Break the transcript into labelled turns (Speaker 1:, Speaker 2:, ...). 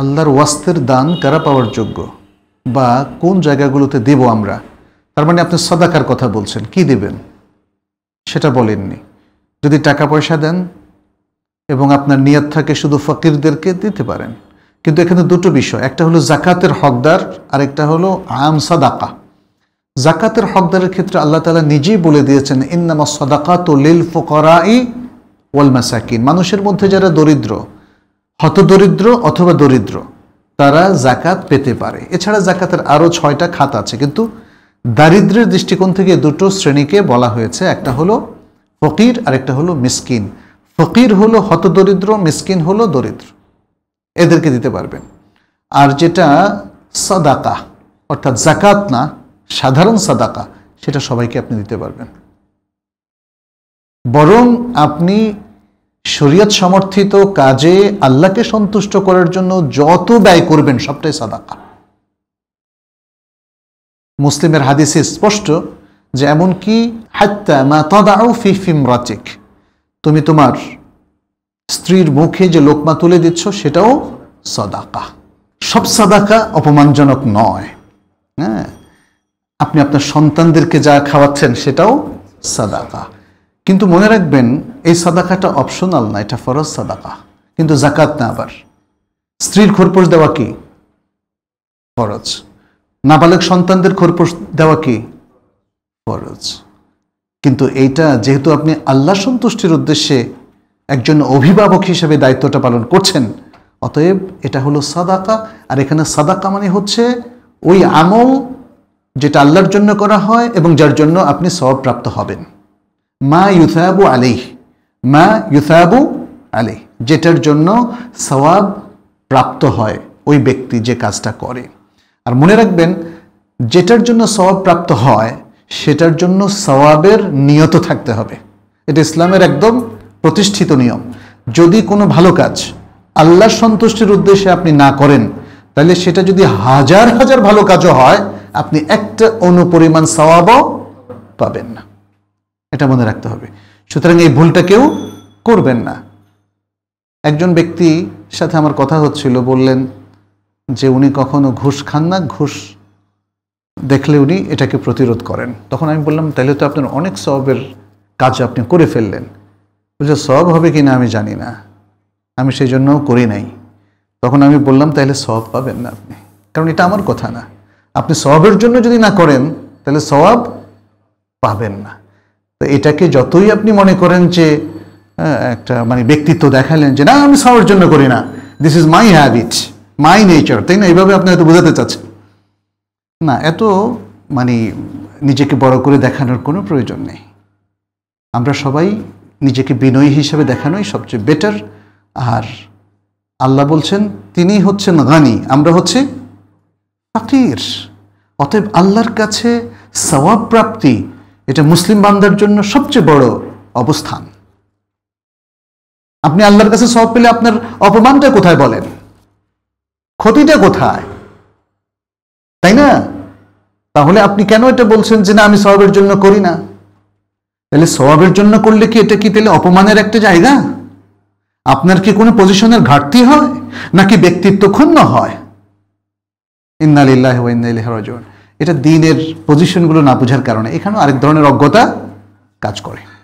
Speaker 1: আল্লাহর ওয়াস্তের দান কারা পাওয়ার যোগ্য বা কোন জায়গাগুলোতে দেব আমরা তার মানে আপনি সদাকার কথা বলছেন কি দেবেন সেটা বলেননি যদি টাকা পয়সা দেন এবং আপনার নিয়াত থাকে শুধু ফকিরদেরকে দিতে পারেন কিন্তু এখানে দুটো বিষয় একটা হলো জাকাতের হকদার আর একটা হলো আম সাদাকা জাকাতের হকদারের ক্ষেত্রে আল্লাহ তালা নিজেই বলে দিয়েছেন ইন্নামা সদাকাত লিল ফোকরাই ওয়াল মাসাকিন মানুষের মধ্যে যারা দরিদ্র হতদরিদ্র অথবা দরিদ্র তারা জাকাত পেতে পারে এছাড়া জাকাতের আরও ছয়টা খাত আছে কিন্তু দারিদ্রের দৃষ্টিকোণ থেকে দুটো শ্রেণীকে বলা হয়েছে একটা হলো ফকির আর একটা হলো মিসকিন ফকির হলো হতদরিদ্র মিসকিন হলো দরিদ্র এদেরকে দিতে পারবেন আর যেটা সাদাকা অর্থাৎ জাকাত না সাধারণ সাদাকা সেটা সবাইকে আপনি দিতে পারবেন বরং আপনি শরীয়ত সমর্থিত কাজে আল্লাহকে সন্তুষ্ট করার জন্য যত ব্যয় করবেন সবটাই সাদাকা মুসলিমের হাদিসে স্পষ্ট যে এমনকি হাত্তা মা তদাও ফি ফিমরাচিক তুমি তোমার স্ত্রীর মুখে যে লোকমা তুলে দিচ্ছ সেটাও সদাকা সব সাদাকা অপমানজনক নয় হ্যাঁ আপনি আপনার সন্তানদেরকে যা খাওয়াচ্ছেন সেটাও সাদাকা কিন্তু মনে রাখবেন এই সাদাকাটা অপশনাল না এটা ফরজ সাদাকা কিন্তু জাকাত না আবার স্ত্রীর খোরপোষ দেওয়া কি ফরজ নাবালক সন্তানদের খোরপোষ দেওয়া কি ফরজ কিন্তু এইটা যেহেতু আপনি আল্লাহ সন্তুষ্টির উদ্দেশ্যে একজন অভিভাবক হিসেবে দায়িত্বটা পালন করছেন অতএব এটা হলো সাদাকা আর এখানে সাদাকা মানে হচ্ছে ওই আমল যেটা আল্লাহর জন্য করা হয় এবং যার জন্য আপনি সব প্রাপ্ত হবেন মা ইউসাবু আলি মা ইউসাবু আলি যেটার জন্য সওয়াব প্রাপ্ত হয় ওই ব্যক্তি যে কাজটা করে আর মনে রাখবেন যেটার জন্য সওয়াব প্রাপ্ত হয় সেটার জন্য সওয়াবের নিয়ত থাকতে হবে এটা ইসলামের একদম প্রতিষ্ঠিত নিয়ম যদি কোনো ভালো কাজ আল্লাহর সন্তুষ্টির উদ্দেশ্যে আপনি না করেন তাহলে সেটা যদি হাজার হাজার ভালো কাজও হয় আপনি একটা অনুপরিমাণ সওয়াবও পাবেন না এটা মনে রাখতে হবে সুতরাং এই ভুলটা কেউ করবেন না একজন ব্যক্তি সাথে আমার কথা হচ্ছিল বললেন যে উনি কখনো ঘুষ খান না ঘুষ দেখলে উনি এটাকে প্রতিরোধ করেন তখন আমি বললাম তাহলে তো আপনার অনেক সবের কাজ আপনি করে ফেললেন বলছে সব হবে কি না আমি জানি না আমি সেই জন্য করি নাই তখন আমি বললাম তাহলে সব পাবেন না আপনি কারণ এটা আমার কথা না আপনি সবের জন্য যদি না করেন তাহলে সব পাবেন না তো এটাকে যতই আপনি মনে করেন যে হ্যাঁ, একটা মানে ব্যক্তিত্ব দেখালেন যে না আমি সবার জন্য করি না this is my habit my nature তাই না এইভাবে আপনি হয়তো বোঝাতে চাচ্ছেন না এত মানে নিজেকে বড় করে দেখানোর কোনো প্রয়োজন নেই আমরা সবাই নিজেকে বিনয়ী হিসেবে দেখানোই সবচেয়ে বেটার আর আল্লাহ বলছেন তিনি হচ্ছেন গানি আমরা হচ্ছে ফাকির অতএব আল্লাহর কাছে সওয়াব প্রাপ্তি এটা মুসলিম বান্দার জন্য সবচেয়ে বড় অবস্থান আপনি আল্লাহর কাছে সব পেলে আপনার অপমানটা কোথায় বলেন ক্ষতিটা কোথায় তাই না তাহলে আপনি কেন এটা বলছেন যে না আমি সবের জন্য করি না তাহলে সবের জন্য করলে কি এটা কি তাহলে অপমানের একটা জায়গা আপনার কি কোনো পজিশনের ঘাটতি হয় নাকি ব্যক্তিত্ব ক্ষুণ্ণ হয় ইন্নালিল্লাহ ইন্নালিহ রাজন এটা দিনের পজিশনগুলো না বোঝার কারণে এখানেও আরেক ধরনের অজ্ঞতা কাজ করে